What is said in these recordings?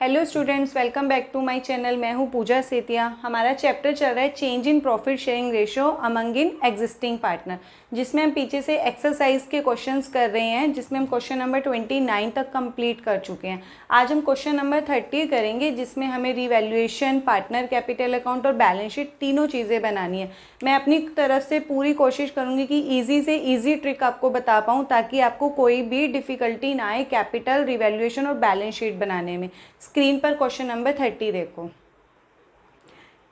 hello students welcome back to my channel मैं हूं पूजा सेतिया हमारा चैप्टर चल रहा है change in profit sharing ratio among in existing partner जिसमें हम पीछे से एक्सरसाइज के क्वेश्चंस कर रहे हैं जिसमें हम क्वेश्चन नंबर ट्वेंटी नाइन तक कंप्लीट कर चुके हैं आज हम क्वेश्चन नंबर थर्टी करेंगे जिसमें हमें रिवेल्यूएशन पार्टनर कैपिटल अकाउंट और बैलेंस शीट तीनों चीज़ें बनानी है मैं अपनी तरफ से पूरी कोशिश करूँगी कि ईजी से ईजी ट्रिक आपको बता पाऊँ ताकि आपको कोई भी डिफ़िकल्टी ना आए कैपिटल रिवेल्यूएशन और बैलेंस शीट बनाने में स्क्रीन पर क्वेश्चन नंबर थर्टी देखो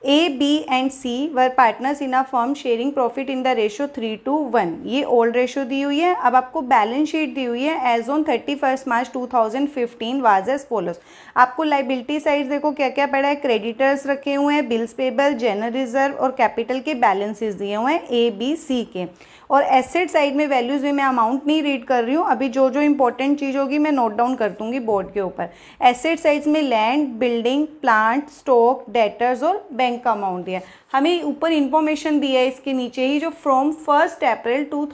A B and C were partners in a firm sharing profit in the ratio three two one ये ओल्ड रेशो दी हुई है अब आपको बैलेंस शीट दी हुई है as on thirty first March two thousand fifteen was as follows आपको लाइबिलिटी साइड देखो क्या क्या पड़ा है क्रेडिटर्स रखे हुए हैं बिल्स पेबल जनरल रिजर्व और कैपिटल के बैलेंसेज दिए हुए हैं ए बी सी के और एसेट साइड में वैल्यूज़ में मैं अमाउंट नहीं रीड कर रही हूँ अभी जो जो इंपॉर्टेंट चीज़ होगी मैं नोट डाउन कर दूंगी बोर्ड के ऊपर एसेट साइड में land building plant stock debtors और बैंक का अमाउंट दिया हमें ऊपर इन्फॉर्मेशन दिया है इसके नीचे ही जो from first April to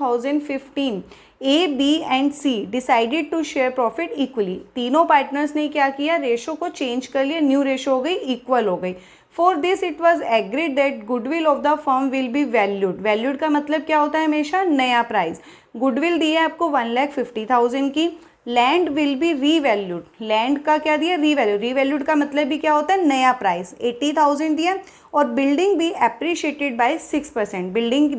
A B and C decided to share profit equally तीनों पार्टनर्स ने क्या किया रेशो को चेंज कर लिया न्यू रेशो हो गई इक्वल हो गई for this it was agreed that goodwill of the firm will be valued valued का मतलब क्या होता है हमेशा नया प्राइस गुडविल दी है आपको वन लैख फिफ्टी थाउजेंड की land will be revalued land का क्या दिया रीवैल्यू रीवैल्यूड का मतलब भी क्या होता है नया प्राइस एट्टी थाउजेंड दिया और बिल्डिंग भी appreciated by six percent building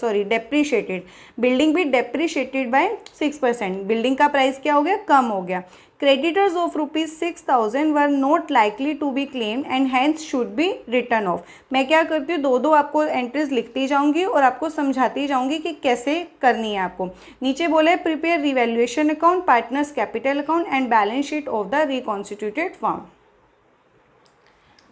sorry depreciated building भी depreciated by six percent building का प्राइस क्या हो गया कम हो गया creditors of rupees six thousand were not likely to be claim and hence should be written off मैं क्या करती हूँ दो दो आपको एंट्रीज लिखती जाऊँगी और आपको समझाती जाऊँगी कि कैसे करनी है आपको नीचे बोले है prepare revaluation account partners capital account and balance sheet of the reconstituted firm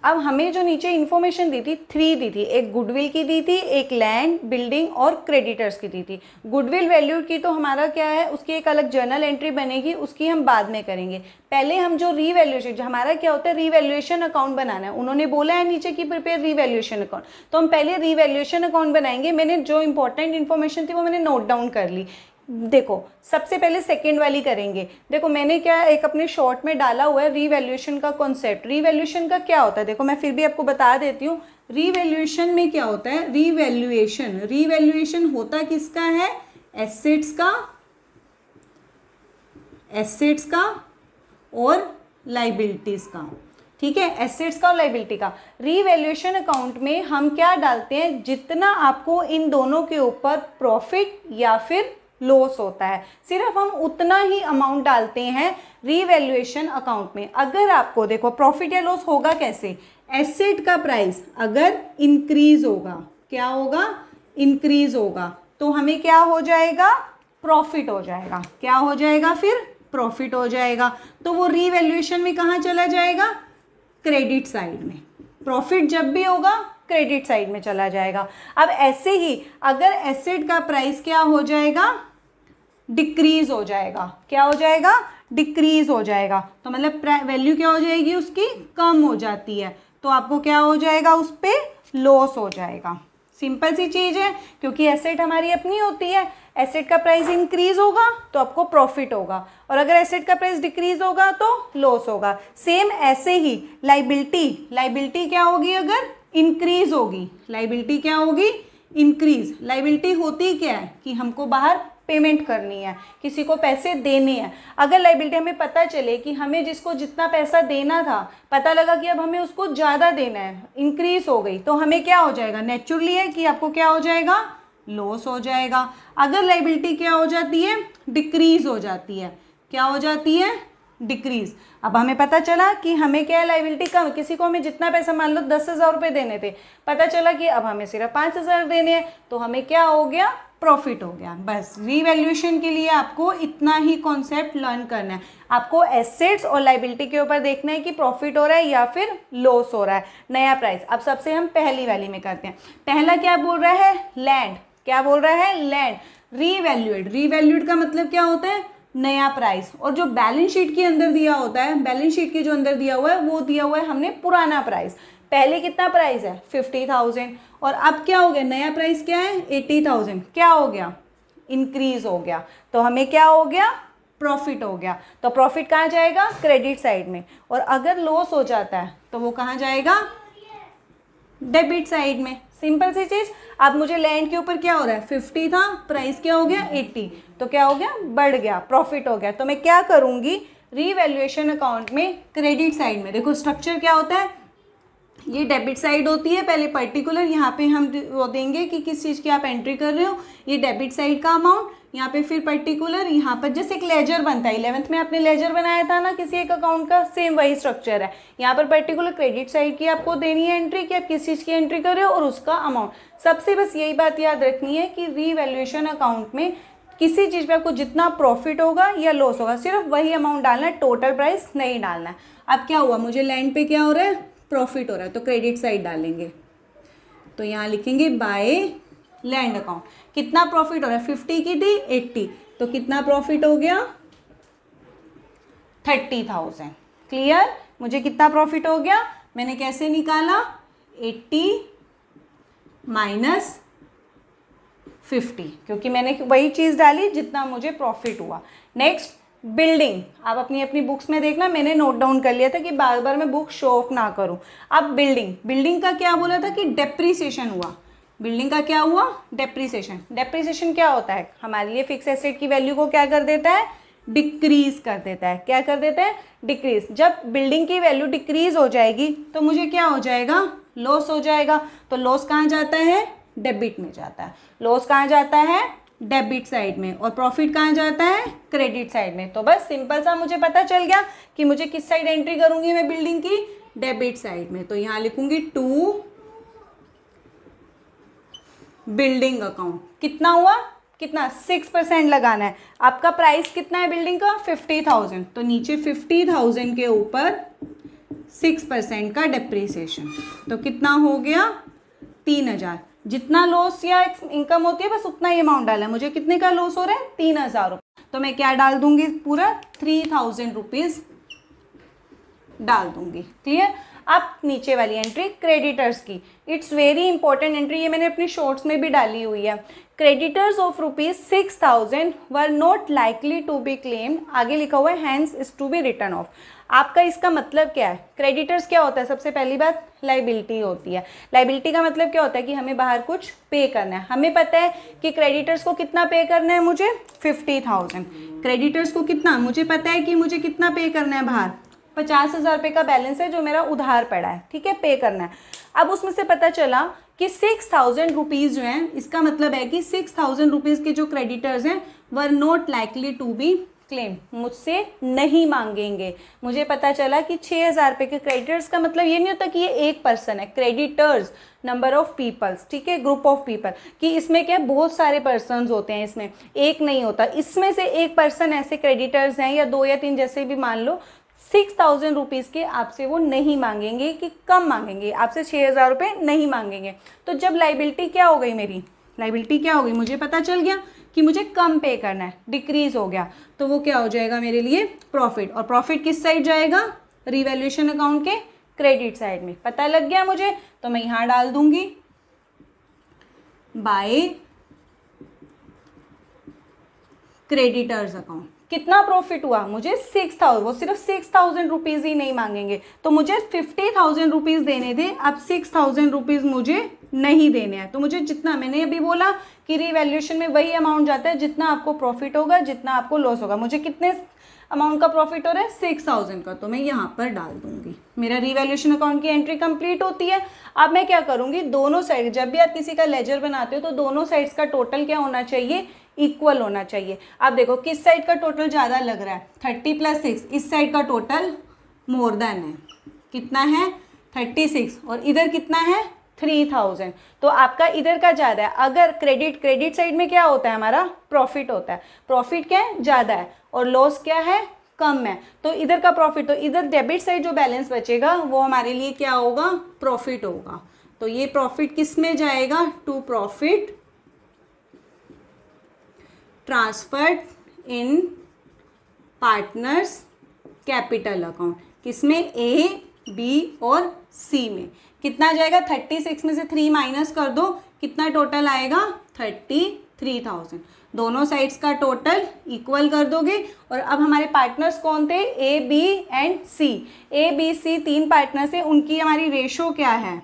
अब हमें जो नीचे इन्फॉर्मेशन दी थी थ्री दी थी एक गुडविल की दी थी एक लैंड बिल्डिंग और क्रेडिटर्स की दी थी गुडविल वैल्यू की तो हमारा क्या है उसकी एक अलग जर्नल एंट्री बनेगी उसकी हम बाद में करेंगे पहले हम जो रीवैल्यूएशन हमारा क्या होता है रीवैल्यूएशन अकाउंट बनाना है उन्होंने बोला है नीचे की प्रिपेयर रीवैल्यूएशन अकाउंट तो हम पहले रीवैल्यूएशन अकाउंट बनाएंगे मैंने जो इंपॉर्टेंट इन्फॉर्मेशन थी वो मैंने नोट डाउन कर ली देखो सबसे पहले सेकेंड वाली करेंगे देखो मैंने क्या एक अपने शॉर्ट में डाला हुआ है रीवैल्यूएशन का कॉन्सेप्ट रीवैल्यूएशन का क्या होता है देखो मैं फिर भी आपको बता देती हूँ रीवैल्यूएशन में क्या होता है रीवैल्यूएशन रीवैल्यूएशन होता किसका है एसेट्स का एसेट्स का और लाइबिलिटीज़ का ठीक है एसेट्स का और लाइबिलिटी का रीवैल्यूएशन अकाउंट में हम क्या डालते हैं जितना आपको इन दोनों के ऊपर प्रॉफिट या फिर लॉस होता है सिर्फ हम उतना ही अमाउंट डालते हैं रीवैल्यूएशन अकाउंट में अगर आपको देखो प्रॉफिट या लॉस होगा कैसे एसेट का प्राइस अगर इंक्रीज होगा क्या होगा इंक्रीज होगा तो हमें क्या हो जाएगा प्रॉफिट हो जाएगा क्या हो जाएगा फिर प्रॉफिट हो जाएगा तो वो रीवैल्यूएशन में कहाँ चला जाएगा क्रेडिट साइड में प्रॉफिट जब भी होगा क्रेडिट साइड में चला जाएगा अब ऐसे ही अगर एसेट का प्राइस क्या हो जाएगा डिक्रीज हो जाएगा क्या हो जाएगा डिक्रीज हो जाएगा तो मतलब वैल्यू क्या हो जाएगी उसकी कम हो जाती है तो आपको क्या हो जाएगा उस पर लॉस हो जाएगा सिंपल सी चीज़ है क्योंकि एसेट हमारी अपनी होती है एसेट का प्राइस इंक्रीज होगा तो आपको प्रॉफिट होगा और अगर एसेट का प्राइस डिक्रीज होगा तो लॉस होगा सेम ऐसे ही लाइबिलिटी लाइबिलिटी क्या होगी अगर इंक्रीज होगी लाइबिलिटी क्या होगी इंक्रीज लाइबिलिटी होती क्या है कि हमको बाहर पेमेंट करनी है किसी को पैसे देने हैं अगर लाइबिलिटी हमें पता चले कि हमें जिसको जितना पैसा देना था पता लगा कि अब हमें उसको ज़्यादा देना है इंक्रीज हो गई तो हमें क्या हो जाएगा नेचुरली है कि आपको क्या हो जाएगा लॉस हो जाएगा अगर लाइबिलिटी क्या हो जाती है डिक्रीज हो जाती है क्या हो जाती है डिक्रीज अब हमें पता चला कि हमें क्या है लाइबिलिटी कम किसी को हमें जितना पैसा मान लो दस हज़ार रुपये देने थे पता चला कि अब हमें सिर्फ पाँच हज़ार देने हैं तो हमें क्या हो गया प्रॉफिट हो गया बस रीवैल्यूएशन के लिए आपको इतना ही कॉन्सेप्ट लर्न करना है आपको एसेट्स और लाइबिलिटी के ऊपर देखना है कि प्रॉफिट हो रहा है या फिर लॉस हो रहा है नया प्राइस अब सबसे हम पहली वैली में करते हैं पहला क्या बोल रहा है लैंड क्या बोल रहा है लैंड रीवैल्यूएड रीवैल्यूड का मतलब क्या होता है नया प्राइस और जो बैलेंस शीट के अंदर दिया होता है बैलेंस शीट के जो अंदर दिया हुआ है वो दिया हुआ है हमने पुराना प्राइस पहले कितना प्राइस है फिफ्टी थाउजेंड और अब क्या हो गया नया प्राइस क्या है एट्टी थाउजेंड क्या हो गया इंक्रीज हो गया तो हमें क्या हो गया प्रॉफिट हो गया तो प्रॉफिट कहाँ जाएगा क्रेडिट साइड में और अगर लॉस हो जाता है तो वो कहाँ जाएगा डेबिट साइड में सिंपल सी चीज अब मुझे लैंड के ऊपर क्या हो रहा है फिफ्टी था प्राइस क्या हो गया एट्टी तो क्या हो गया बढ़ गया प्रॉफिट हो गया तो मैं क्या करूँगी रीवैल्यूएशन अकाउंट में क्रेडिट साइड में देखो स्ट्रक्चर क्या होता है ये डेबिट साइड होती है पहले पर्टिकुलर यहाँ पे हम वो देंगे कि किस चीज़ की आप एंट्री कर रहे हो ये डेबिट साइड का अमाउंट यहाँ पे फिर पर्टिकुलर यहाँ पर जैसे एक लेजर बनता है इलेवंथ में आपने लेजर बनाया था ना किसी एक अकाउंट का सेम वही स्ट्रक्चर है यहाँ पर पर्टिकुलर क्रेडिट साइड की आपको देनी है एंट्री कि आप किस चीज़ की एंट्री कर रहे हो और उसका अमाउंट सबसे बस यही बात याद रखनी है कि रीवैल्यूएशन अकाउंट में किसी चीज़ पे आपको जितना प्रॉफिट होगा या लॉस होगा सिर्फ वही अमाउंट डालना है टोटल प्राइस नहीं डालना है अब क्या हुआ मुझे लैंड पे क्या हो रहा है प्रॉफिट हो रहा है तो क्रेडिट साइड डालेंगे तो यहाँ लिखेंगे बाय लैंड अकाउंट कितना प्रॉफिट हो रहा है फिफ्टी की थी एट्टी तो कितना प्रॉफिट हो गया थर्टी थाउजेंड क्लियर मुझे कितना प्रॉफिट हो गया मैंने कैसे निकाला एट्टी माइनस फिफ्टी क्योंकि मैंने वही चीज़ डाली जितना मुझे प्रॉफिट हुआ नेक्स्ट बिल्डिंग आप अपनी अपनी बुक्स में देखना मैंने नोट डाउन कर लिया था कि बार बार मैं बुक शो ऑफ ना करूं अब बिल्डिंग बिल्डिंग का क्या बोला था कि डेप्रीसिएशन हुआ बिल्डिंग का क्या हुआ डेप्रीसिएशन डेप्रीसिएशन क्या होता है हमारे लिए फिक्स एसेट की वैल्यू को क्या कर देता है डिक्रीज कर देता है क्या कर देता है डिक्रीज जब बिल्डिंग की वैल्यू डिक्रीज हो जाएगी तो मुझे क्या हो जाएगा लॉस हो जाएगा तो लॉस कहाँ जाता है डेबिट में जाता है लॉस कहाँ जाता है डेबिट साइड में और प्रॉफिट कहाँ जाता है क्रेडिट साइड में तो बस सिंपल सा मुझे पता चल गया कि मुझे किस साइड एंट्री करूंगी मैं बिल्डिंग की डेबिट साइड में तो यहाँ लिखूंगी टू बिल्डिंग अकाउंट कितना हुआ कितना सिक्स परसेंट लगाना है आपका प्राइस कितना है बिल्डिंग का फिफ्टी थाउजेंड तो नीचे फिफ्टी थाउजेंड के ऊपर सिक्स परसेंट का डिप्रिसिएशन तो कितना हो गया तीन हजार जितना लॉस या इनकम होती है बस उतना ही अमाउंट डाला है मुझे कितने का लॉस हो रहा है तीन हजार रुपये तो मैं क्या डाल दूंगी पूरा थ्री थाउजेंड रुपीज डाल दूंगी क्लियर अब नीचे वाली एंट्री क्रेडिटर्स की इट्स वेरी इंपॉर्टेंट एंट्री ये मैंने अपने शॉर्ट्स में भी डाली हुई है creditors of rupees six thousand were not likely to be claim आगे लिखा हुआ है hence is to be written off आपका इसका मतलब क्या है क्रेडिटर्स क्या होता है सबसे पहली बात लाइबिलिटी होती है लाइबिलिटी का मतलब क्या होता है कि हमें बाहर कुछ पे करना है हमें पता है कि क्रेडिटर्स को कितना पे करना है मुझे फिफ्टी थाउजेंड क्रेडिटर्स को कितना मुझे पता है कि मुझे कितना पे करना है बाहर पचास हज़ार रुपये का बैलेंस है जो मेरा उधार पड़ा है ठीक है पे करना है अब उसमें से पता चला कि सिक्स थाउजेंड रुपीज़ जो है इसका मतलब है कि सिक्स थाउजेंड रुपीज़ के जो क्रेडिटर्स हैं were not likely to be claim मुझसे नहीं मांगेंगे मुझे पता चला कि छः हज़ार रुपये के क्रेडिटर्स का मतलब ये नहीं होता कि ये एक पर्सन है क्रेडिटर्स नंबर ऑफ पीपल्स ठीक है ग्रुप ऑफ पीपल कि इसमें क्या बहुत सारे पर्सन होते हैं इसमें एक नहीं होता इसमें से एक पर्सन ऐसे क्रेडिटर्स हैं या दो या तीन जैसे भी मान लो सिक्स थाउजेंड रुपीज़ के आपसे वो नहीं मांगेंगे कि कम मांगेंगे आपसे छः हज़ार रुपये नहीं मांगेंगे तो जब लाइबिलिटी क्या हो गई मेरी लाइबिलिटी क्या हो गई मुझे पता चल गया कि मुझे कम पे करना है डिक्रीज हो गया तो वो क्या हो जाएगा मेरे लिए प्रॉफिट और प्रॉफिट किस साइड जाएगा रिवेल्यूशन अकाउंट के क्रेडिट साइड में पता लग गया मुझे तो मैं यहां डाल दूंगी बाय क्रेडिटर्स अकाउंट कितना प्रॉफिट हुआ मुझे सिक्स थाउजेंड वो सिर्फ सिक्स थाउजेंड रुपीज़ ही नहीं मांगेंगे तो मुझे फिफ्टी थाउजेंड रुपीज़ देने थे अब सिक्स थाउजेंड रुपीज़ मुझे नहीं देने हैं तो मुझे जितना मैंने अभी बोला कि रिवेल्यूशन में वही अमाउंट जाता है जितना आपको प्रॉफिट होगा जितना आपको लॉस होगा मुझे कितने अमाउंट का प्रॉफिट हो रहा है सिक्स थाउजेंड का तो मैं यहाँ पर डाल दूंगी मेरा रिवेल्यूशन अकाउंट की एंट्री कंप्लीट होती है अब मैं क्या करूँगी दोनों साइड जब भी आप किसी का लेजर बनाते हो तो दोनों साइड्स का टोटल क्या होना चाहिए इक्वल होना चाहिए अब देखो किस साइड का टोटल ज़्यादा लग रहा है थर्टी प्लस सिक्स इस साइड का टोटल मोर देन है कितना है थर्टी सिक्स और इधर कितना है थ्री थाउजेंड तो आपका इधर का ज़्यादा है अगर क्रेडिट क्रेडिट साइड में क्या होता है हमारा प्रॉफिट होता है प्रॉफिट क्या है ज़्यादा है और लॉस क्या है कम है तो इधर का प्रॉफिट तो इधर डेबिट साइड जो बैलेंस बचेगा वो हमारे लिए क्या होगा प्रॉफिट होगा तो ये प्रॉफिट किस में जाएगा to profit transferred in partners capital account किसमें ए बी और सी में कितना जाएगा थर्टी सिक्स में से थ्री माइनस कर दो कितना टोटल आएगा थर्टी थ्री थाउजेंड दोनों साइड्स का टोटल इक्वल कर दोगे और अब हमारे पार्टनर्स कौन थे A B and C A B C तीन पार्टनर्स हैं उनकी हमारी रेशो क्या है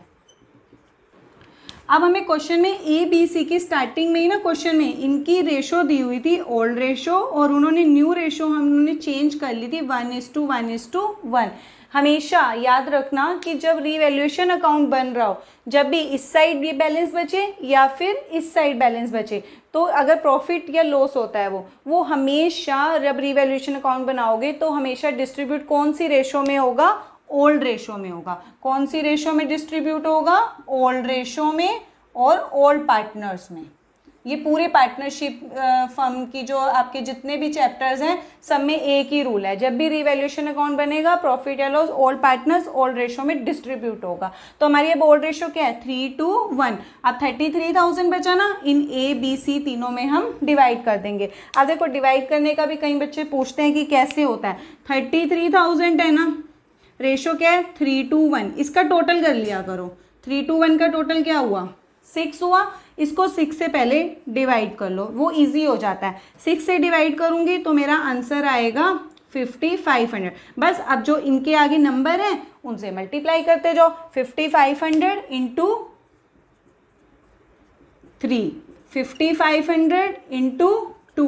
अब हमें क्वेश्चन में ए बी सी की स्टार्टिंग में ही ना क्वेश्चन में इनकी रेशो दी हुई थी ओल्ड रेशो और उन्होंने न्यू रेशो हम उन्होंने चेंज कर ली थी one is to one is to one हमेशा याद रखना कि जब रिवेल्यूशन अकाउंट बन रहा हो जब भी इस साइड भी बैलेंस बचे या फिर इस साइड बैलेंस बचे तो अगर प्रॉफिट या लॉस होता है वो वो हमेशा जब रिवेल्यूशन अकाउंट बनाओगे तो हमेशा डिस्ट्रीब्यूट कौन सी रेशो में होगा ओल्ड रेशो में होगा कौन सी रेशो में डिस्ट्रीब्यूट होगा ओल्ड रेशो में और ओल्ड पार्टनर्स में ये पूरे पार्टनरशिप फर्म की जो आपके जितने भी चैप्टर्स हैं सब में एक ही रूल है जब भी रिवेल्यूशन अकाउंट बनेगा प्रॉफिट या loss old partners old ratio में डिस्ट्रीब्यूट होगा तो हमारी अब ओल्ड रेशो क्या है थ्री टू वन अब थर्टी थ्री थाउजेंड बचाना इन ए बी सी तीनों में हम डिवाइड कर देंगे अब देखो डिवाइड करने का भी कई बच्चे पूछते हैं कि कैसे होता है थर्टी थ्री थाउजेंड है ना रेशो क्या है थ्री टू वन इसका टोटल कर लिया करो थ्री टू वन का टोटल क्या हुआ सिक्स हुआ इसको सिक्स से पहले डिवाइड कर लो वो ईजी हो जाता है सिक्स से डिवाइड करूंगी तो मेरा आंसर आएगा फिफ्टी फाइव हंड्रेड बस अब जो इनके आगे नंबर हैं उनसे मल्टीप्लाई करते जाओ fifty five hundred into three fifty five hundred into two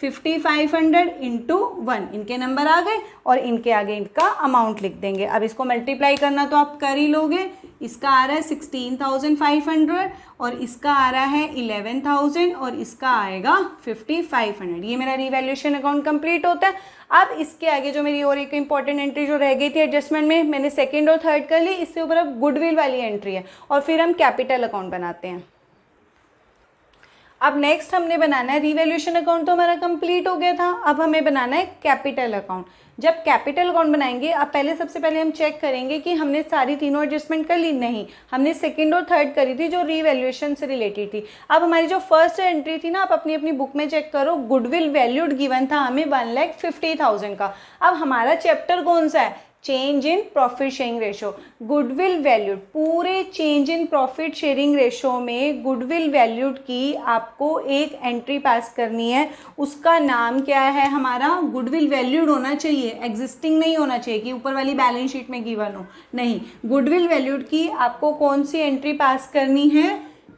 fifty five hundred into one इनके नंबर आ गए और इनके आगे इनका अमाउंट लिख देंगे अब इसको मल्टीप्लाई करना तो आप कर ही लोगे इसका आ रहा है सिक्सटीन थाउजेंड फाइव हंड्रेड और इसका आ रहा है इलेवन थाउजेंड और इसका आएगा फिफ्टी फाइव हंड्रेड ये मेरा रिवेल्यूशन अकाउंट कंप्लीट होता है अब इसके आगे जो मेरी और एक इंपॉर्टेंट एंट्री जो रह गई थी एडजस्टमेंट में मैंने सेकेंड और थर्ड कर ली इससे ऊपर अब गुडविल वाली एंट्री है और फिर हम कैपिटल अकाउंट बनाते हैं अब नेक्स्ट हमने बनाना है रिवेल्यूशन अकाउंट तो हमारा कंप्लीट हो गया था अब हमें बनाना है कैपिटल अकाउंट जब कैपिटल अकाउंट बनाएंगे अब पहले सबसे पहले हम चेक करेंगे कि हमने सारी तीनों एडजस्टमेंट कर ली नहीं हमने सेकेंड और थर्ड करी थी जो रीवैल्यूएशन से रिलेटेड थी अब हमारी जो फर्स्ट एंट्री थी ना आप अपनी अपनी बुक में चेक करो गुडविल वैल्यूड गिवन था हमें वन लैख फिफ्टी थाउजेंड का अब हमारा चैप्टर कौन सा है change in profit sharing ratio goodwill valued पूरे change in profit sharing ratio में गुडविल वैल्यूड की आपको एक एंट्री पास करनी है उसका नाम क्या है हमारा गुडविल वैल्यूड होना चाहिए एग्जिस्टिंग नहीं होना चाहिए कि ऊपर वाली बैलेंस शीट में गिवन हो नहीं गुडविल वैल्यूड की आपको कौन सी एंट्री पास करनी है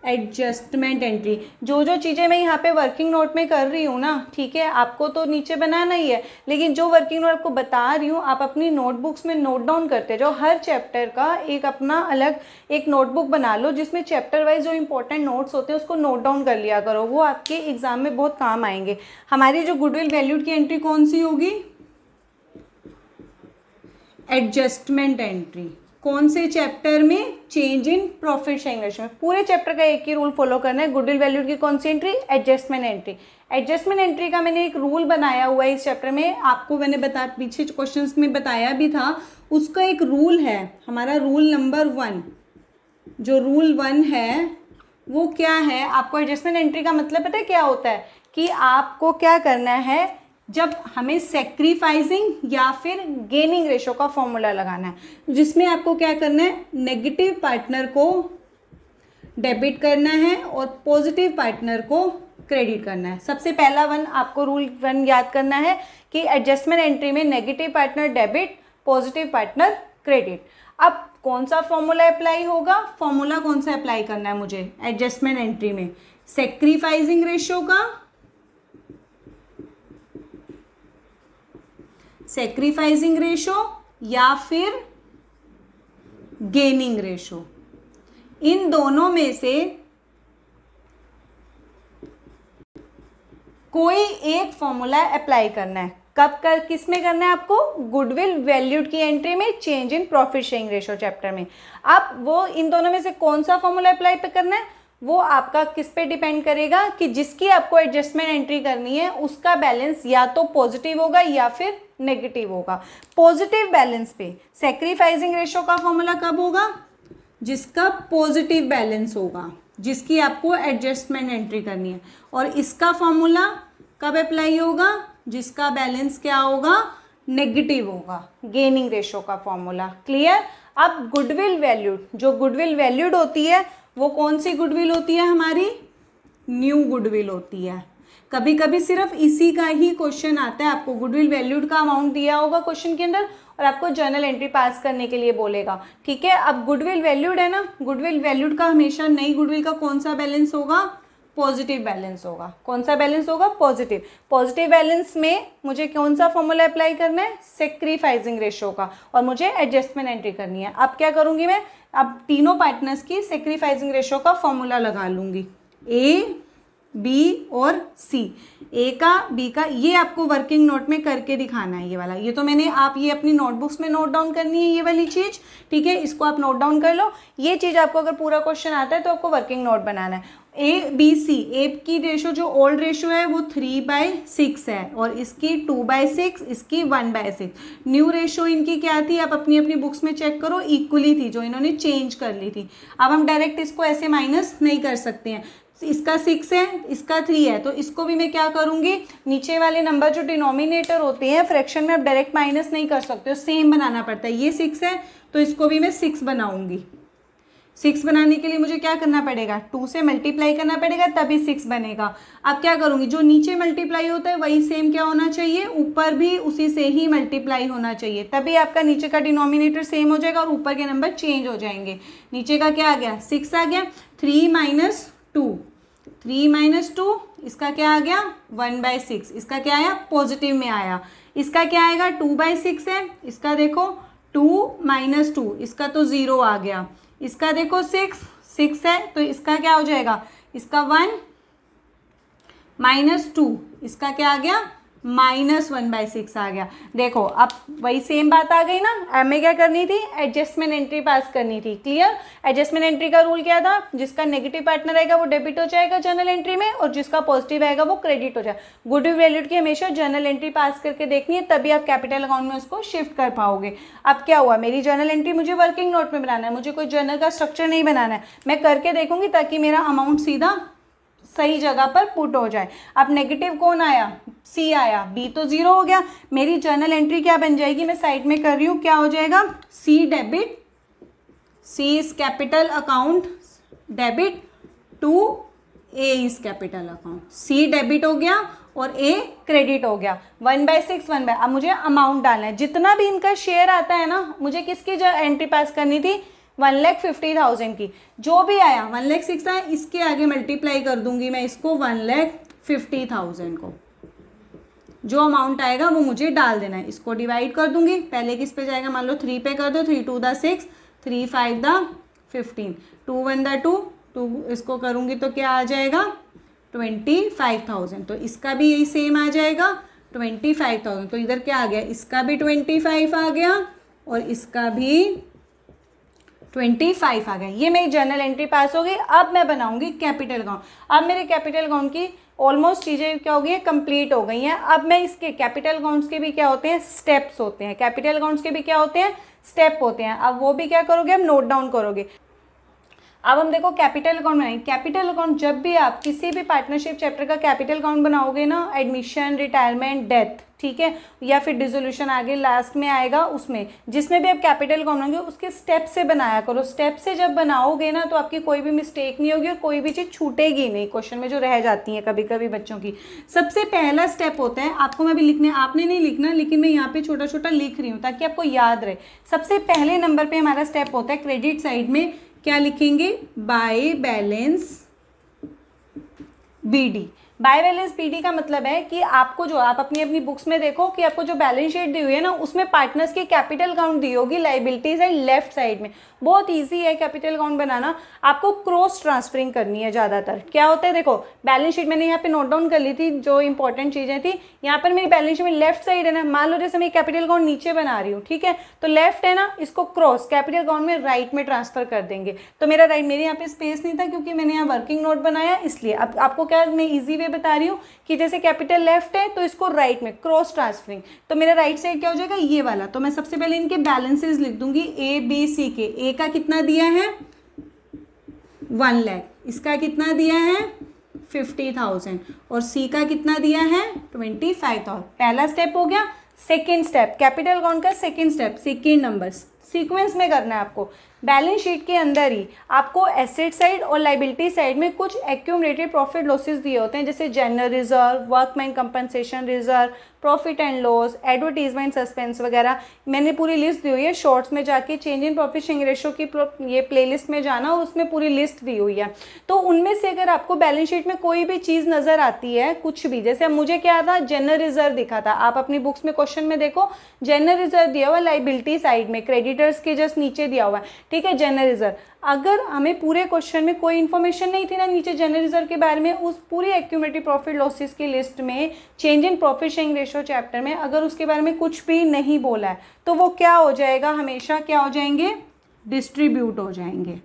एडजस्टमेंट एंट्री जो जो चीज़ें मैं यहाँ पे वर्किंग नोट में कर रही हूँ ना ठीक है आपको तो नीचे बनाना ही है लेकिन जो वर्किंग नोट आपको बता रही हूँ आप अपनी नोटबुक्स में नोट डाउन करते जाओ हर चैप्टर का एक अपना अलग एक नोटबुक बना लो जिसमें चैप्टर वाइज जो इंपॉर्टेंट नोट्स होते हैं उसको नोट डाउन कर लिया करो वो आपके एग्ज़ाम में बहुत काम आएंगे हमारी जो गुडविल वैल्यूड की एंट्री कौन सी होगी एडजस्टमेंट एंट्री कौन से चैप्टर में चेंज इन प्रॉफिट शेयरिंग में पूरे चैप्टर का एक ही रूल फॉलो करना है गुडविल वैल्यू की कौन सी entry adjustment entry adjustment entry का मैंने एक रूल बनाया हुआ है इस चैप्टर में आपको मैंने बता पीछे क्वेश्चन में बताया भी था उसका एक रूल है हमारा रूल नंबर वन जो रूल वन है वो क्या है आपको एडजस्टमेंट एंट्री का मतलब पता है क्या होता है कि आपको क्या करना है जब हमें सेक्रीफाइसिंग या फिर गेनिंग रेशो का फॉर्मूला लगाना है जिसमें आपको क्या करना है नेगेटिव पार्टनर को डेबिट करना है और पॉजिटिव पार्टनर को क्रेडिट करना है सबसे पहला वन आपको रूल वन याद करना है कि एडजस्टमेंट एंट्री में negative partner debit positive partner credit अब कौन सा फॉर्मूला अप्लाई होगा फॉर्मूला कौन सा अप्लाई करना है मुझे एडजस्टमेंट एंट्री में सेक्रीफाइजिंग रेशो का सेक्रीफाइसिंग रेशो या फिर गेनिंग रेशो इन दोनों में से कोई एक फॉर्मूला अप्लाई करना है कब कर किस में करना है आपको गुडविल वैल्यूड की एंट्री में change in profit sharing ratio chapter में अब वो इन दोनों में से कौन सा फॉर्मूला अप्लाई करना है वो आपका किस पे डिपेंड करेगा कि जिसकी आपको एडजस्टमेंट एंट्री करनी है उसका बैलेंस या तो पॉजिटिव होगा या फिर नेगेटिव होगा पॉजिटिव बैलेंस पे सेक्रीफाइजिंग रेशो का फॉर्मूला कब होगा जिसका पॉजिटिव बैलेंस होगा जिसकी आपको एडजस्टमेंट एंट्री करनी है और इसका फॉर्मूला कब अप्लाई होगा जिसका बैलेंस क्या होगा नेगेटिव होगा गेनिंग रेशो का फॉर्मूला क्लियर अब गुडविल वैल्यूड जो गुडविल वैल्यूड होती है वो कौन सी गुडविल होती है हमारी न्यू गुडविल होती है कभी कभी सिर्फ इसी का ही क्वेश्चन आता है आपको गुडविल वैल्यूड का अमाउंट दिया होगा क्वेश्चन के अंदर और आपको जर्नल एंट्री पास करने के लिए बोलेगा ठीक है अब गुडविल वैल्यूड है ना गुडविल वैल्यूड का हमेशा नई गुडविल का कौन सा बैलेंस होगा पॉजिटिव बैलेंस होगा कौन सा बैलेंस होगा पॉजिटिव पॉजिटिव बैलेंस में मुझे कौन सा फॉर्मूला अप्लाई करना है सेक्रीफाइजिंग रेशो का और मुझे एडजस्टमेंट एंट्री करनी है अब क्या करूंगी मैं अब तीनों पार्टनर्स की सेक्रीफाइजिंग रेशो का फॉर्मूला लगा लूंगी ए बी और सी ए का बी का ये आपको वर्किंग नोट में करके दिखाना है ये वाला ये तो मैंने आप ये अपनी नोटबुक्स में नोट डाउन करनी है ये वाली चीज़ ठीक है इसको आप नोट डाउन कर लो ये चीज़ आपको अगर पूरा क्वेश्चन आता है तो आपको वर्किंग नोट बनाना है ए बी सी ए की रेशो जो ओल्ड रेशो है वो थ्री बाय सिक्स है और इसकी टू बाय सिक्स इसकी one by six new ratio इनकी क्या थी आप अपनी अपनी बुक्स में चेक करो इक्वली थी जो इन्होंने चेंज कर ली थी अब हम डायरेक्ट इसको ऐसे माइनस नहीं कर सकते हैं तो इसका सिक्स है इसका थ्री है तो इसको भी मैं क्या करूँगी नीचे वाले नंबर जो डिनोमिनेटर होते हैं फ्रैक्शन में आप डायरेक्ट माइनस नहीं कर सकते हो सेम बनाना पड़ता है ये सिक्स है तो इसको भी मैं सिक्स बनाऊँगी सिक्स बनाने के लिए मुझे क्या करना पड़ेगा टू से मल्टीप्लाई करना पड़ेगा तभी सिक्स बनेगा अब क्या करूँगी जो नीचे मल्टीप्लाई होता है वही सेम क्या होना चाहिए ऊपर भी उसी से ही मल्टीप्लाई होना चाहिए तभी आपका नीचे का डिनोमिनेटर सेम हो जाएगा और ऊपर के नंबर चेंज हो जाएंगे नीचे का क्या आ गया सिक्स आ गया three minus two three minus two इसका क्या आ गया वन बाय सिक्स इसका क्या आया पॉजिटिव में आया इसका क्या आएगा टू बाय सिक्स है इसका देखो टू माइनस टू इसका तो ज़ीरो आ गया इसका देखो सिक्स सिक्स है तो इसका क्या हो जाएगा इसका वन माइनस टू इसका क्या आ गया माइनस वन बाई सिक्स आ गया देखो अब वही सेम बात आ गई ना एम क्या करनी थी एडजस्टमेंट एंट्री पास करनी थी क्लियर एडजस्टमेंट एंट्री का रूल क्या था जिसका नेगेटिव पार्टनर आएगा वो डेबिट हो जाएगा जर्नल एंट्री में और जिसका पॉजिटिव आएगा वो क्रेडिट हो जाएगा गुड वैल्यूड की हमेशा जर्नल एंट्री पास करके देखनी है तभी आप कैपिटल अकाउंट में उसको शिफ्ट कर पाओगे अब क्या हुआ मेरी जर्नल एंट्री मुझे वर्किंग नोट में बनाना है मुझे कोई जर्नल का स्ट्रक्चर नहीं बनाना है मैं करके देखूंगी ताकि मेरा अमाउंट सीधा सही जगह पर पुट हो जाए अब नेगेटिव कौन आया सी आया बी तो जीरो हो गया मेरी जर्नल एंट्री क्या बन जाएगी मैं साइड में कर रही हूँ क्या हो जाएगा C debit C is capital account debit to A is capital account C debit हो गया और ए क्रेडिट हो गया one by six one by अब मुझे अमाउंट डालना है जितना भी इनका शेयर आता है ना मुझे किसकी एंट्री पास करनी थी वन लैख फिफ्टी थाउजेंड की जो भी आया वन लैख सिक्स आया इसके आगे मल्टीप्लाई कर दूंगी मैं इसको वन लैख फिफ्टी थाउजेंड को जो अमाउंट आएगा वो मुझे डाल देना है इसको डिवाइड कर दूंगी पहले किस पे जाएगा मान लो थ्री पे कर दो three two the six three five the fifteen two one the two two इसको करूँगी तो क्या आ जाएगा ट्वेंटी फाइव थाउजेंड तो इसका भी यही सेम आ जाएगा ट्वेंटी फाइव थाउजेंड तो इधर क्या आ गया इसका भी ट्वेंटी फाइव आ गया और इसका भी ट्वेंटी फाइव आ गए ये मेरी जर्नल एंट्री पास हो गई अब मैं बनाऊंगी कैपिटल गाउन अब मेरे कैपिटल गाउन की ऑलमोस्ट चीज़ें क्या हो गई है कंप्लीट हो गई हैं अब मैं इसके कैपिटल गाउंस के भी क्या होते हैं स्टेप्स होते हैं कैपिटल गाउंस के भी क्या होते हैं स्टेप होते हैं अब वो भी क्या करोगे हम नोट डाउन करोगे अब हम देखो कैपिटल अकाउंट बनाएंगे कैपिटल अकाउंट जब भी आप किसी भी पार्टनरशिप चैप्टर का कैपिटल अकाउंट बनाओगे ना एडमिशन रिटायरमेंट डेथ ठीक है या फिर डिजोल्यूशन आगे लास्ट में आएगा उसमें जिसमें भी आप कैपिटल अकाउंट बनाओगे उसके स्टेप से बनाया करो स्टेप से जब बनाओगे ना तो आपकी कोई भी मिस्टेक नहीं होगी और कोई भी चीज़ छूटेगी नहीं क्वेश्चन में जो रह जाती है कभी कभी बच्चों की सबसे पहला स्टेप होता है आपको मैं अभी लिखने आपने नहीं लिखना लेकिन मैं यहाँ पे छोटा छोटा लिख रही हूँ ताकि आपको याद रहे सबसे पहले नंबर पर हमारा स्टेप होता है क्रेडिट साइड में क्या लिखेंगे by balance B D P PD का मतलब है कि आपको जो आप अपनी अपनी बुक्स में देखो कि आपको जो बैलेंस शीट दी हुई है ना उसमें पार्टनर्स की कैपिटल अकाउंट दी होगी लाइबिलिटीज है लेफ्ट साइड में बहुत ईजी है कैपिटल अकाउंट बनाना आपको क्रॉस ट्रांसफरिंग करनी है ज़्यादातर क्या होता है देखो बैलेंस शीट मैंने यहाँ पे नोट डाउन कर ली थी जो इंपॉर्टेंट चीज़ें थी यहाँ पर मेरी बैलेंस शीट में लेफ्ट साइड है ना मान लो जैसे मैं कैपिटल अकाउंट नीचे बना रही हूँ ठीक है तो लेफ्ट है ना इसको क्रॉस कैपिटल अकाउंट में राइट में ट्रांसफर कर देंगे तो मेरा राइट मेरे यहाँ पे स्पेस नहीं था क्योंकि मैंने यहाँ वर्किंग नोट बनाया इसलिए अब आपको क्या मैं ईजी लिए बता रही हूँ कि जैसे कैपिटल लेफ्ट है तो इसको राइट right में क्रॉस ट्रांसफरिंग तो मेरा राइट right साइड क्या हो जाएगा ये वाला तो मैं सबसे पहले इनके बैलेंसेज लिख दूंगी ए बी सी के ए का कितना दिया है वन लैख इसका कितना दिया है फिफ्टी थाउजेंड और सी का कितना दिया है ट्वेंटी फाइव थाउजेंड पहला स्टेप हो गया सेकेंड स्टेप कैपिटल अकाउंट का second step second number sequence में करना है आपको बैलेंस शीट के अंदर ही आपको एसेट साइड और लाइबिलिटी साइड में कुछ एक्यूमरेटेड प्रॉफिट लॉसेस दिए होते हैं जैसे general reserve workman compensation reserve profit and loss advertisement suspense वगैरह मैंने पूरी लिस्ट दी हुई है शॉर्ट्स में जाके change in profit sharing ratio की ये प्लेलिस्ट में जाना और उसमें पूरी लिस्ट दी हुई है तो उनमें से अगर आपको बैलेंस शीट में कोई भी चीज़ नज़र आती है कुछ भी जैसे मुझे क्या था जनरल रिजर्व दिखा था आप अपनी बुक्स में क्वेश्चन में देखो जनरल रिजर्व दिया हुआ लाइबिलिटी साइड में क्रेडिट सेंटीमीटर्स के जस्ट नीचे दिया हुआ है ठीक है जेनरिजर अगर हमें पूरे क्वेश्चन में कोई इन्फॉर्मेशन नहीं थी ना नीचे जेनरिजर के बारे में उस पूरी एक्यूमेटिव प्रॉफिट लॉसेस की लिस्ट में change in profit sharing ratio chapter में अगर उसके बारे में कुछ भी नहीं बोला है तो वो क्या हो जाएगा हमेशा क्या हो जाएंगे डिस्ट्रीब्यूट हो जाएंगे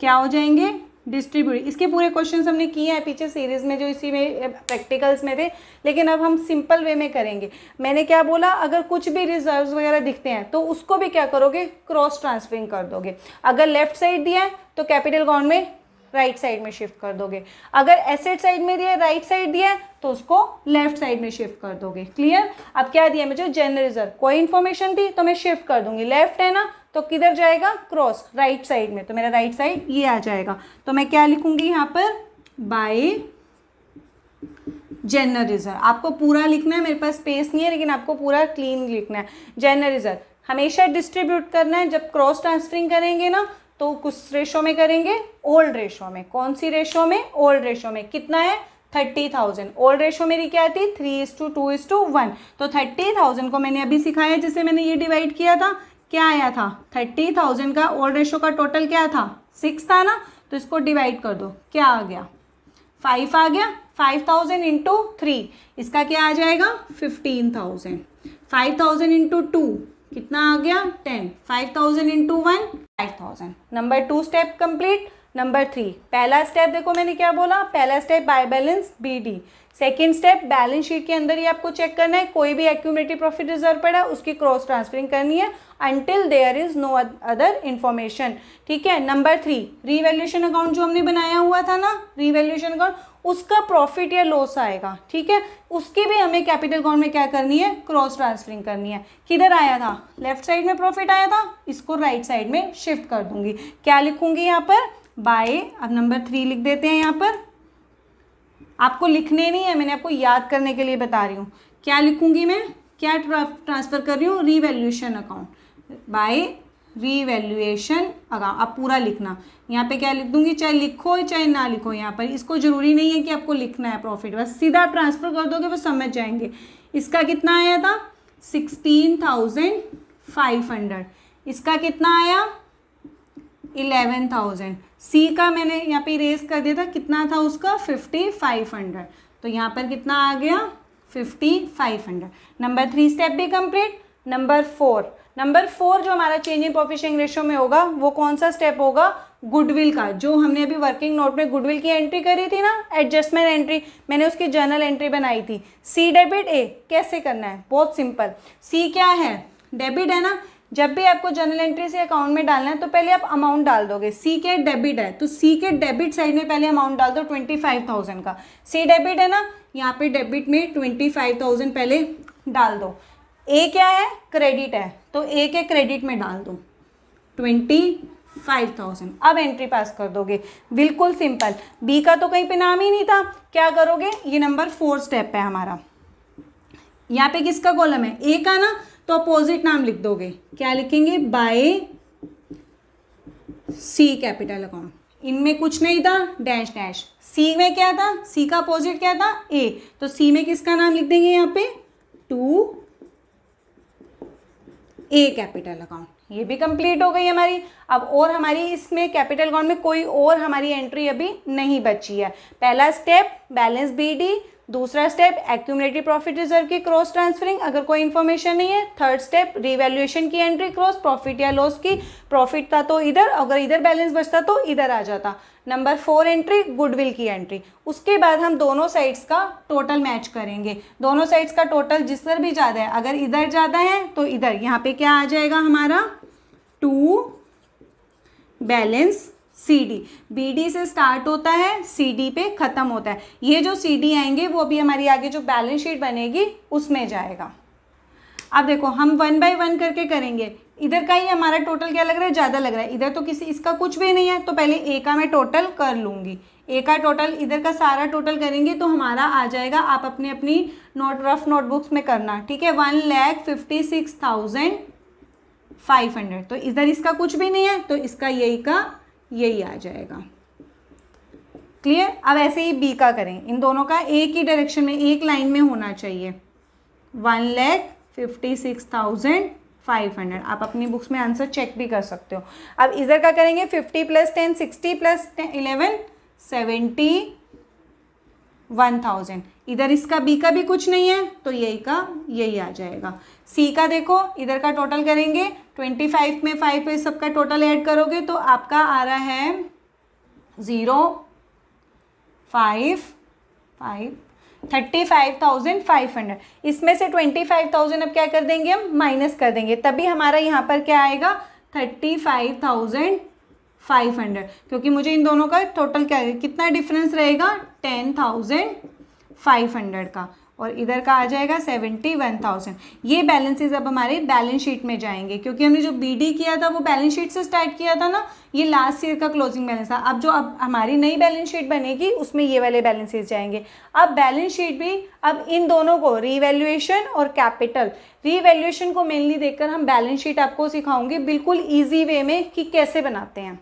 क्या हो जाएंगे डिस्ट्रीब्यूट इसके पूरे क्वेश्चन हमने किए हैं पीछे सीरीज में जो इसी में प्रैक्टिकल्स में थे लेकिन अब हम सिंपल वे में करेंगे मैंने क्या बोला अगर कुछ भी रिजर्व वगैरह दिखते हैं तो उसको भी क्या करोगे क्रॉस ट्रांसफरिंग कर दोगे अगर लेफ्ट साइड दिया है तो कैपिटल गॉन्ड में राइट right साइड में शिफ्ट कर दोगे अगर एसेट साइड में दिया राइट साइड दिया तो उसको लेफ्ट साइड में शिफ्ट कर दोगे क्लियर अब क्या दिया मुझे जनरल रिजर्व कोई इन्फॉर्मेशन थी तो मैं शिफ्ट कर दूंगी लेफ्ट है ना तो किधर जाएगा क्रॉस राइट साइड में तो मेरा राइट right साइड ये आ जाएगा तो मैं क्या लिखूंगी यहाँ पर बाई जेनर रिजर्व आपको पूरा लिखना है मेरे पास स्पेस नहीं है लेकिन आपको पूरा क्लीन लिखना है जेनर रिजर्व हमेशा डिस्ट्रीब्यूट करना है जब क्रॉस ट्रांसफरिंग करेंगे ना तो कुछ रेशो में करेंगे ओल्ड रेशो में कौन सी रेशो में ओल्ड रेशो में कितना है थर्टी थाउजेंड ओल्ड रेशो मेरी क्या थी three is to two two to to one thirty thousand को मैंने अभी सिखाया जिसे मैंने ये डिवाइड किया था क्या आया था थर्टी थाउजेंड का ओल्ड रेशो का टोटल क्या था सिक्स था ना तो इसको डिवाइड कर दो क्या आ गया फाइव आ गया फाइव थाउजेंड इंटू थ्री इसका क्या आ जाएगा fifteen thousand five thousand into two कितना आ गया ten five thousand into one five thousand number two step complete number three पहला स्टेप देखो मैंने क्या बोला पहला step by balance B D second step balance sheet के अंदर ही आपको चेक करना है कोई भी एक्यूमलेटिव प्रॉफिट रिजर्व पड़ा है उसकी क्रॉस ट्रांसफरिंग करनी है until there is no other information ठीक है नंबर थ्री रीवैल्यूशन अकाउंट जो हमने बनाया हुआ था ना रीवैल्यूशन अकाउंट उसका प्रॉफिट या लॉस आएगा ठीक है उसकी भी हमें कैपिटल अकाउंट में क्या करनी है क्रॉस ट्रांसफरिंग करनी है किधर आया था लेफ्ट साइड में प्रॉफिट आया था इसको राइट right साइड में शिफ्ट कर दूंगी क्या लिखूंगी यहाँ पर बाय अब नंबर थ्री लिख देते हैं यहाँ पर आपको लिखने नहीं है मैंने आपको याद करने के लिए बता रही हूँ क्या लिखूंगी मैं क्या ट्रांसफ़र कर रही हूँ valuation account by revaluation account आप पूरा लिखना यहाँ पे क्या लिख दूंगी चाहे लिखो चाहे ना लिखो यहाँ पर इसको ज़रूरी नहीं है कि आपको लिखना है प्रॉफिट बस सीधा आप ट्रांसफ़र कर दोगे वो समझ जाएंगे इसका कितना आया था सिक्सटीन थाउजेंड फाइव हंड्रेड इसका कितना आया इलेवन थाउजेंड सी का मैंने यहाँ पे रेस कर दिया था कितना था उसका फिफ्टी फाइव हंड्रेड तो यहाँ पर कितना आ गया fifty five hundred number three step भी complete number four number four जो हमारा चेंज इन प्रोफिशिंग रेशो में होगा वो कौन सा स्टेप होगा गुडविल का जो हमने अभी वर्किंग नोट में गुडविल की एंट्री करी थी ना एडजस्टमेंट एंट्री मैंने उसकी जर्नल एंट्री बनाई थी सी डेबिट ए कैसे करना है बहुत सिंपल सी क्या है डेबिट है ना जब भी आपको जर्नल एंट्री से अकाउंट में डालना है तो पहले आप अमाउंट डाल दोगे सी के डेबिट है तो सी के डेबिट साइड में पहले अमाउंट डाल दो ट्वेंटी फाइव थाउजेंड का सी डेबिट है ना यहाँ पे डेबिट में ट्वेंटी फाइव थाउजेंड पहले डाल दो ए क्या है क्रेडिट है तो ए के क्रेडिट में डाल दो ट्वेंटी फाइव थाउजेंड अब एंट्री पास कर दोगे बिल्कुल सिंपल बी का तो कहीं पर नाम ही नहीं था क्या करोगे ये नंबर फोर स्टेप है हमारा यहाँ पे किसका कॉलम है ए का ना तो अपोजिट नाम लिख दोगे क्या लिखेंगे बाय सी कैपिटल अकाउंट इनमें कुछ नहीं था डैश डैश सी में क्या था सी का अपोजिट क्या था ए तो सी में किसका नाम लिख देंगे यहाँ पे टू ए कैपिटल अकाउंट ये भी कंप्लीट हो गई हमारी अब और हमारी इसमें कैपिटल अकाउंट में कोई और हमारी एंट्री अभी नहीं बची है पहला स्टेप बैलेंस बी डी दूसरा स्टेप एक्यूमलेटिव प्रॉफिट रिजर्व की क्रॉस ट्रांसफरिंग अगर कोई इन्फॉर्मेशन नहीं है थर्ड स्टेप रिवैल्युएशन की एंट्री क्रॉस प्रॉफिट या लॉस की प्रॉफिट था तो इधर अगर इधर बैलेंस बचता तो इधर आ जाता नंबर फोर एंट्री गुडविल की एंट्री उसके बाद हम दोनों साइड्स का टोटल मैच करेंगे दोनों साइड्स का टोटल जिस पर भी ज़्यादा है अगर इधर ज़्यादा है तो इधर यहाँ पे क्या आ जाएगा हमारा two balance C D B D से स्टार्ट होता है सी डी पे ख़त्म होता है ये जो सी डी आएंगे वो अभी हमारी आगे जो बैलेंस शीट बनेगी उसमें जाएगा अब देखो हम वन बाय वन करके करेंगे इधर का ही हमारा टोटल क्या लग रहा है ज़्यादा लग रहा है इधर तो किसी इसका कुछ भी नहीं है तो पहले ए का मैं टोटल कर लूँगी ए का टोटल इधर का सारा टोटल करेंगे तो हमारा आ जाएगा आप अपने अपनी नोट रफ नोटबुक्स में करना ठीक है one lakh fifty six thousand five hundred तो इधर इसका कुछ भी नहीं है तो इसका यही का यही आ जाएगा क्लियर अब ऐसे ही बी का करें इन दोनों का एक ही डायरेक्शन में एक लाइन में होना चाहिए one lakh fifty six thousand five hundred आप अपनी बुक्स में आंसर चेक भी कर सकते हो अब इधर का करेंगे fifty plus ten sixty plus eleven seventy one thousand इधर इसका बी का भी कुछ नहीं है तो यही का यही आ जाएगा सी का देखो इधर का टोटल करेंगे ट्वेंटी फाइव में फाइव पे सबका टोटल ऐड करोगे तो आपका आ रहा है zero five five thirty five thousand five hundred इसमें से ट्वेंटी फाइव थाउजेंड अब क्या कर देंगे हम माइनस कर देंगे तभी हमारा यहाँ पर क्या आएगा thirty five thousand five hundred क्योंकि मुझे इन दोनों का टोटल क्या कितना डिफरेंस रहेगा टेन थाउजेंड फाइव हंड्रेड का और इधर का आ जाएगा सेवेंटी वन थाउजेंड ये बैलेंसेज अब हमारे बैलेंस शीट में जाएंगे क्योंकि हमने जो बीडी किया था वो बैलेंस शीट से स्टार्ट किया था ना ये लास्ट ईयर का क्लोजिंग बैलेंस था अब जो अब हमारी नई बैलेंस शीट बनेगी उसमें ये वाले बैलेंसेज जाएंगे अब बैलेंस शीट भी अब इन दोनों को रीवैल्यूएशन और कैपिटल रीवैल्यूएशन को मेनली देखकर हम बैलेंस शीट आपको सिखाऊंगे बिल्कुल ईजी वे में कि कैसे बनाते हैं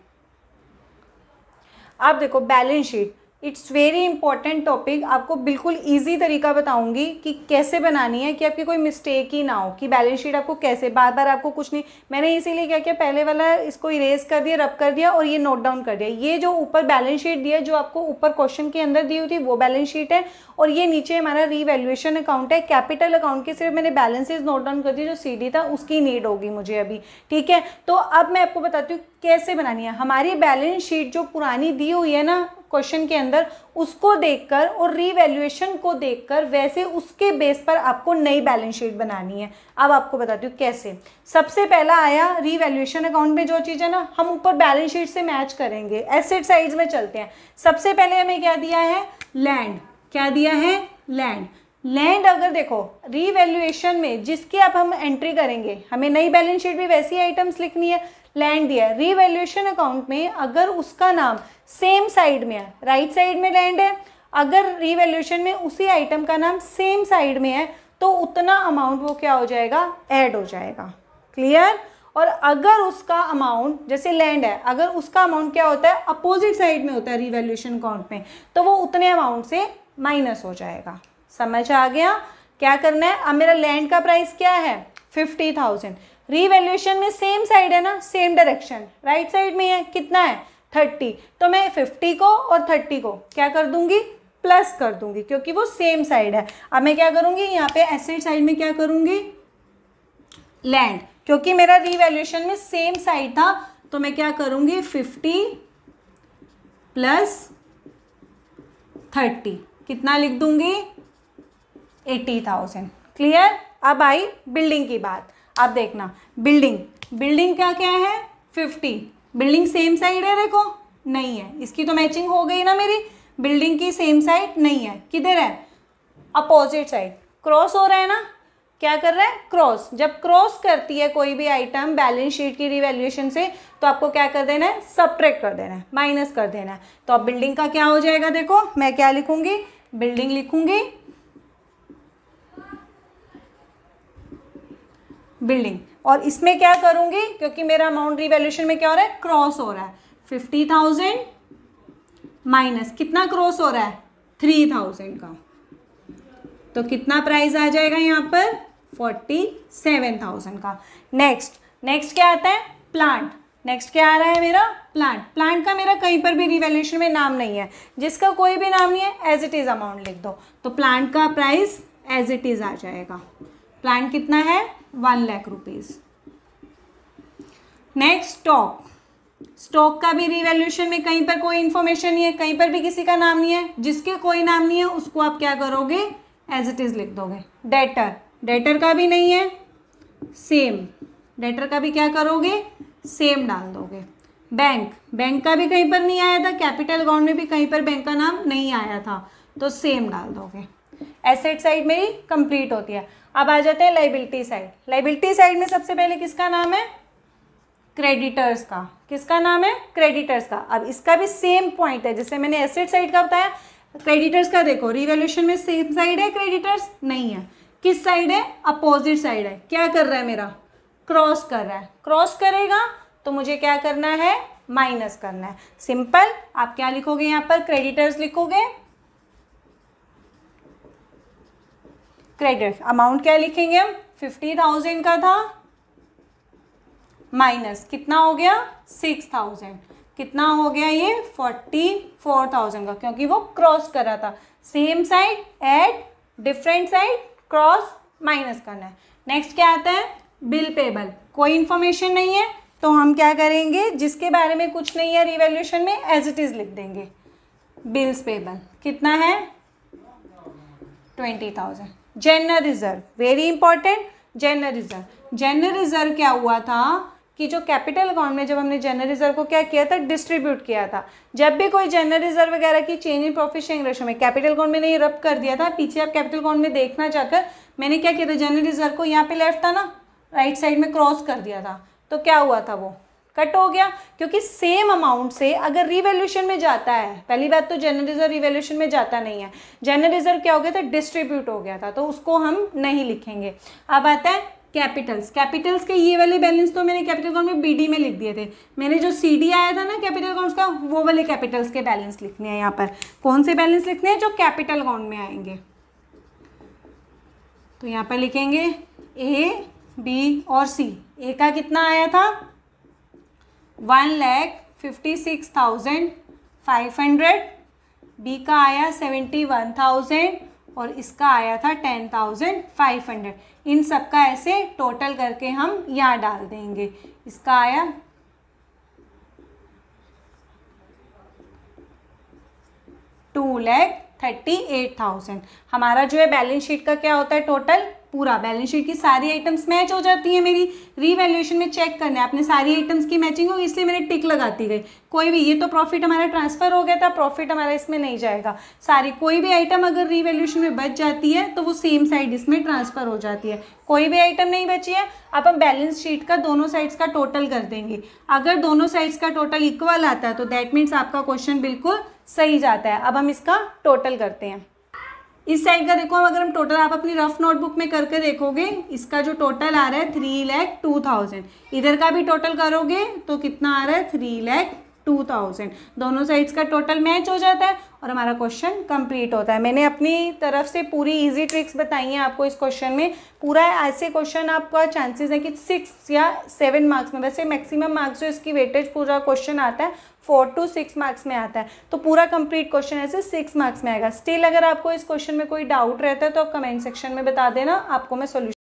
आप देखो balance sheet it's very important topic आपको बिल्कुल ईजी तरीका बताऊंगी कि कैसे बनानी है कि आपकी कोई मिस्टेक ही ना हो कि बैलेंस शीट आपको कैसे बार बार आपको कुछ नहीं मैंने इसीलिए क्या किया पहले वाला इसको इरेज कर दिया रब कर दिया और ये नोट डाउन कर दिया ये जो ऊपर बैलेंस शीट दिया जो आपको ऊपर क्वेश्चन के अंदर दी हुई थी वो बैलेंस शीट है और ये नीचे हमारा रीवैल्यूएशन अकाउंट है कैपिटल अकाउंट के सिर्फ मैंने बैलेंसेज नोट डाउन कर दी जो सी था उसकी नीड होगी मुझे अभी ठीक है तो अब मैं आपको बताती हूँ कैसे बनानी है हमारी बैलेंस शीट जो पुरानी दी हुई है ना क्वेश्चन के अंदर उसको देखकर और रीवैल्यूएशन को देखकर वैसे उसके बेस पर आपको नई बैलेंस शीट बनानी है अब आपको बताती हूँ कैसे सबसे पहला आया रीवैल्यूएशन अकाउंट में जो चीज़ है ना हम ऊपर बैलेंस शीट से मैच करेंगे एसेट साइड में चलते हैं सबसे पहले हमें क्या दिया है लैंड क्या दिया है लैंड लैंड अगर देखो रीवैल्यूएशन में जिसकी अब हम एंट्री करेंगे हमें नई बैलेंस शीट में वैसी आइटम्स लिखनी है लैंड दिया रीवैल्यूएशन अकाउंट में अगर उसका नाम सेम साइड में है राइट साइड में लैंड है अगर रिवेल्यूशन में उसी आइटम का नाम सेम साइड में है तो उतना अमाउंट वो क्या हो जाएगा ऐड हो जाएगा क्लियर और अगर उसका अमाउंट जैसे लैंड है अगर उसका अमाउंट क्या होता है अपोजिट साइड में होता है रिवेल्यूशन अकाउंट में तो वो उतने अमाउंट से माइनस हो जाएगा समझ आ गया क्या करना है अब मेरा लैंड का प्राइस क्या है फिफ्टी थाउजेंड रिवेल्यूशन में सेम साइड है ना सेम डायरेक्शन राइट साइड में है कितना है थर्टी तो मैं फिफ्टी को और थर्टी को क्या कर दूंगी प्लस कर दूंगी क्योंकि वो सेम साइड है अब मैं क्या करूंगी यहाँ पे एसेट साइड में क्या करूंगी लैंड क्योंकि मेरा रिवेल्यूशन में सेम साइड था तो मैं क्या करूंगी फिफ्टी प्लस थर्टी कितना लिख दूंगी एटी थाउजेंड क्लियर अब आई बिल्डिंग की बात अब देखना बिल्डिंग बिल्डिंग क्या क्या है फिफ्टी बिल्डिंग सेम साइड है देखो नहीं है इसकी तो मैचिंग हो गई ना मेरी बिल्डिंग की सेम साइड नहीं है किधर है अपोजिट साइड क्रॉस हो रहा है ना क्या कर रहा है क्रॉस जब क्रॉस करती है कोई भी आइटम बैलेंस शीट की रिवेल्यूएशन से तो आपको क्या कर देना है सब्ट्रैक्ट कर देना है माइनस कर देना है तो अब बिल्डिंग का क्या हो जाएगा देखो मैं क्या लिखूंगी बिल्डिंग लिखूंगी बिल्डिंग और इसमें क्या करूंगी क्योंकि मेरा अमाउंट रिवेल्यूशन में क्या हो रहा है क्रॉस हो रहा है फिफ्टी थाउजेंड माइनस कितना क्रॉस हो रहा है थ्री थाउजेंड का तो कितना प्राइस आ जाएगा यहाँ पर फोर्टी सेवन थाउजेंड का नेक्स्ट नेक्स्ट क्या आता है प्लांट नेक्स्ट क्या आ रहा है मेरा प्लांट प्लांट का मेरा कहीं पर भी रिवेल्यूशन में नाम नहीं है जिसका कोई भी नाम नहीं है एज इट इज़ अमाउंट लिख दो तो प्लांट का प्राइस एज इट इज़ आ जाएगा प्लांट कितना है one lakh rupees next stock stock का भी रिवेल्यूशन में कहीं पर कोई इंफॉर्मेशन नहीं है कहीं पर भी किसी का नाम नहीं है जिसके कोई नाम नहीं है उसको आप क्या करोगे एज इट इज लिख दोगे डेटर डेटर का भी नहीं है सेम डेटर का भी क्या करोगे सेम डाल दोगे बैंक बैंक का भी कहीं पर नहीं आया था कैपिटल अकाउंट में भी कहीं पर बैंक का नाम नहीं आया था तो सेम डाल दोगे एसेट साइड मेरी कंप्लीट होती है अब आ जाते हैं लाइबिलिटी साइड लाइबिलिटी साइड में सबसे पहले किसका नाम है क्रेडिटर्स का किसका नाम है क्रेडिटर्स का अब इसका भी सेम पॉइंट है जैसे मैंने एसेट साइड का बताया क्रेडिटर्स का देखो रिवेल्यूशन में सेम साइड है क्रेडिटर्स नहीं है किस साइड है अपोजिट साइड है क्या कर रहा है मेरा क्रॉस कर रहा है क्रॉस करेगा तो मुझे क्या करना है माइनस करना है सिंपल आप क्या लिखोगे यहाँ पर क्रेडिटर्स लिखोगे क्रेडिट अमाउंट क्या लिखेंगे हम फिफ्टी थाउजेंड का था माइनस कितना हो गया सिक्स थाउजेंड कितना हो गया ये फोर्टी फोर थाउजेंड का क्योंकि वो क्रॉस कर रहा था same side at different side cross minus करना है नेक्स्ट क्या आता है बिल पेबल कोई इंफॉर्मेशन नहीं है तो हम क्या करेंगे जिसके बारे में कुछ नहीं है रिवेल्यूशन में एज इट इज़ लिख देंगे बिल्स पेबल कितना है twenty thousand general reserve very important general reserve general reserve क्या हुआ था कि जो कैपिटल अकाउंट में जब हमने जनरल रिजर्व को क्या किया था डिस्ट्रीब्यूट किया था जब भी कोई जनरल रिजर्व वगैरह की change in profit sharing ratio में कैपिटल अकाउंट में नहीं रब कर दिया था पीछे आप कैपिटल अकाउंट में देखना चाहकर मैंने क्या किया था जनरल रिजर्व को यहाँ पे लेफ्ट था ना राइट साइड में क्रॉस कर दिया था तो क्या हुआ था वो कट हो गया क्योंकि सेम अमाउंट से अगर रिवेल्यूशन में जाता है पहली बात तो जनरल रिजर्व रिवेल्यूशन में जाता नहीं है जनरल रिजर्व क्या हो गया था डिस्ट्रीब्यूट हो गया था तो उसको हम नहीं लिखेंगे अब आता है कैपिटल्स कैपिटल्स के ये वाले बैलेंस तो मैंने कैपिटल अकाउंट में बीडी में लिख दिए थे मैंने जो सीडी आया था ना कैपिटल अकाउंट्स का वो वाले कैपिटल्स के बैलेंस लिखने हैं यहाँ पर कौन से बैलेंस लिखने हैं जो कैपिटल अकाउंट में आएंगे तो यहाँ पर लिखेंगे ए बी और सी ए का कितना आया था one lakh fifty six thousand five hundred B का आया सेवेंटी वन थाउजेंड और इसका आया था टेन थाउजेंड फाइव हंड्रेड इन सब का ऐसे टोटल करके हम यहाँ डाल देंगे इसका आया two lakh thirty eight thousand हमारा जो है बैलेंस शीट का क्या होता है टोटल पूरा बैलेंस शीट की सारी आइटम्स मैच हो जाती है मेरी रीवैल्यूएशन में चेक करना है आपने सारी आइटम्स की मैचिंग होगी इसलिए मैंने टिक लगाती गई कोई भी ये तो प्रॉफिट हमारा ट्रांसफर हो गया था प्रॉफिट हमारा इसमें नहीं जाएगा सारी कोई भी आइटम अगर रीवैल्यूएशन में बच जाती है तो वो सेम साइड इसमें ट्रांसफर हो जाती है कोई भी आइटम नहीं बची है अब हम बैलेंस शीट का दोनों साइड्स का टोटल कर देंगे अगर दोनों साइड्स का टोटल इक्वल आता है तो दैट मीन्स आपका क्वेश्चन बिल्कुल सही जाता है अब हम इसका टोटल करते हैं इस साइड का देखो हम अगर हम टोटल आप अपनी रफ नोटबुक में करके देखोगे इसका जो टोटल आ रहा है थ्री लैख टू थाउजेंड इधर का भी टोटल करोगे तो कितना आ रहा है थ्री लैख टू थाउजेंड दोनों साइड्स का टोटल मैच हो जाता है और हमारा क्वेश्चन कंप्लीट होता है मैंने अपनी तरफ से पूरी इजी ट्रिक्स बताई हैं आपको इस क्वेश्चन में पूरा ऐसे क्वेश्चन आपका चांसेस है कि सिक्स या सेवन मार्क्स में वैसे मैक्सिमम मार्क्स जो इसकी वेटेज पूरा क्वेश्चन आता है फोर टू सिक्स मार्क्स में आता है तो पूरा कंप्लीट क्वेश्चन ऐसे सिक्स मार्क्स में आएगा स्टिल अगर आपको इस क्वेश्चन में कोई डाउट रहता है तो आप कमेंट सेक्शन में बता देना आपको मैं सोल्यूशन